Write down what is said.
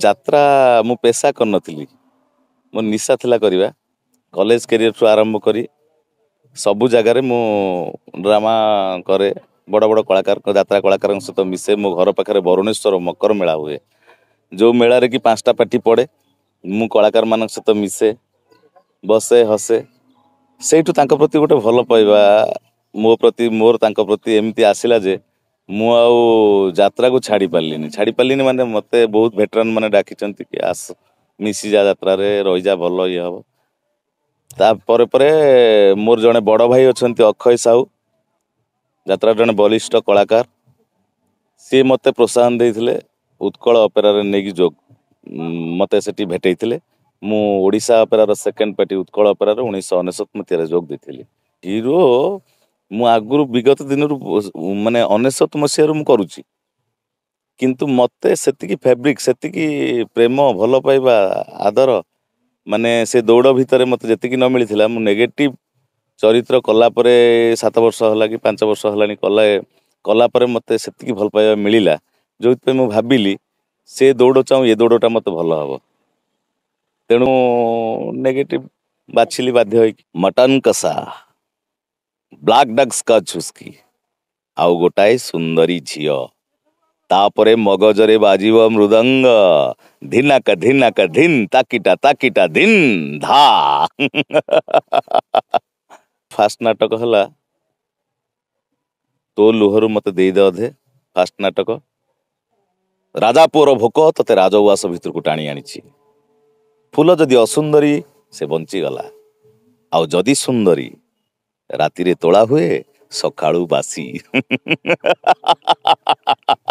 ଯାତ୍ରା ମୁଁ ପେଶା କରିନଥିଲି ମୋର ନିଶା ଥିଲା କରିବା କଲେଜ କ୍ୟାରିୟରଠୁ ଆରମ୍ଭ କରି ସବୁ ଜାଗାରେ ମୁଁ ଡ୍ରାମା କରେ ବଡ଼ ବଡ଼ କଳାକାରଙ୍କ ଯାତ୍ରା କଳାକାରଙ୍କ ସହିତ ମିଶେ ମୋ ଘର ପାଖରେ ବରୁଣେଶ୍ୱର ମକର ମେଳା ହୁଏ ଯେଉଁ ମେଳାରେ କି ପାଞ୍ଚଟା ପାଟି ପଡ଼େ ମୁଁ କଳାକାରମାନଙ୍କ ସହିତ ମିଶେ ବସେ ହସେ ସେଇଠୁ ତାଙ୍କ ପ୍ରତି ଗୋଟେ ଭଲ ପାଇବା ମୋ ପ୍ରତି ମୋର ତାଙ୍କ ପ୍ରତି ଏମିତି ଆସିଲା ଯେ मु जात्रा को छाड़ पारे छाड़ पारे मान मत बहुत भेटरान मान डाकि आस मिशी जा रे रही जा भल ई हम तापर मोर जो बड़ भाई अच्छा अक्षय साहू जत जो बलिष्ठ कलाकार सी मत प्रोत्साहन दे उत्कल अपेरार नहीं मत से भेटे मुशा अपेरार सेकेंड पार्टी उत्कल अपेरार उन्नीस अनेशत मतलब जोग दे हिरो ମୁଁ ଆଗରୁ ବିଗତ ଦିନରୁ ମାନେ ଅନେଶତ ମସିହାରୁ ମୁଁ କରୁଛି କିନ୍ତୁ ମୋତେ ସେତିକି ଫେବ୍ରିକ୍ ସେତିକି ପ୍ରେମ ଭଲ ପାଇବା ଆଦର ମାନେ ସେ ଦୌଡ଼ ଭିତରେ ମୋତେ ଯେତିକି ନ ମିଳିଥିଲା ମୁଁ ନେଗେଟିଭ୍ ଚରିତ୍ର କଲାପରେ ସାତ ବର୍ଷ ହେଲା କି ପାଞ୍ଚ ବର୍ଷ ହେଲାଣି କଲା କଲାପରେ ମୋତେ ସେତିକି ଭଲ ପାଇବା ମିଳିଲା ଯେଉଁଥିପାଇଁ ମୁଁ ଭାବିଲି ସେ ଦୌଡ଼ ଚାହୁଁ ଏ ଦୌଡ଼ଟା ମୋତେ ଭଲ ହେବ ତେଣୁ ନେଗେଟିଭ ବାଛିଲି ବାଧ୍ୟ ହେଇକି ମଟନ୍ କଷା ବ୍ଲାକ୍ ଡକ୍ସଙ୍କ ଝୁସ୍କି ଆଉ ଗୋଟାଏ ସୁନ୍ଦରୀ ଝିଅ ତାପରେ ମଗଜରେ ବାଜିବ ମୃଦଙ୍ଗ ଧିନାକ ଧିନାକ ଧିନ୍ ତାକିଟା ତାକିଟା ଧିନ୍ ଧା ଫାଷ୍ଟ ନାଟକ ହେଲା ତୋ ଲୁହରୁ ମତେ ଦେଇଦେ ଅଧେ ଫାଷ୍ଟ ନାଟକ ରାଜା ପୁଅର ଭୋକ ତତେ ରାଜଉଆସ ଭିତରକୁ ଟାଣି ଆଣିଛି ଫୁଲ ଯଦି ଅସୁନ୍ଦରୀ ସେ ବଞ୍ଚିଗଲା ଆଉ ଯଦି ସୁନ୍ଦରୀ रातिर तोला हुए सकाळु बासी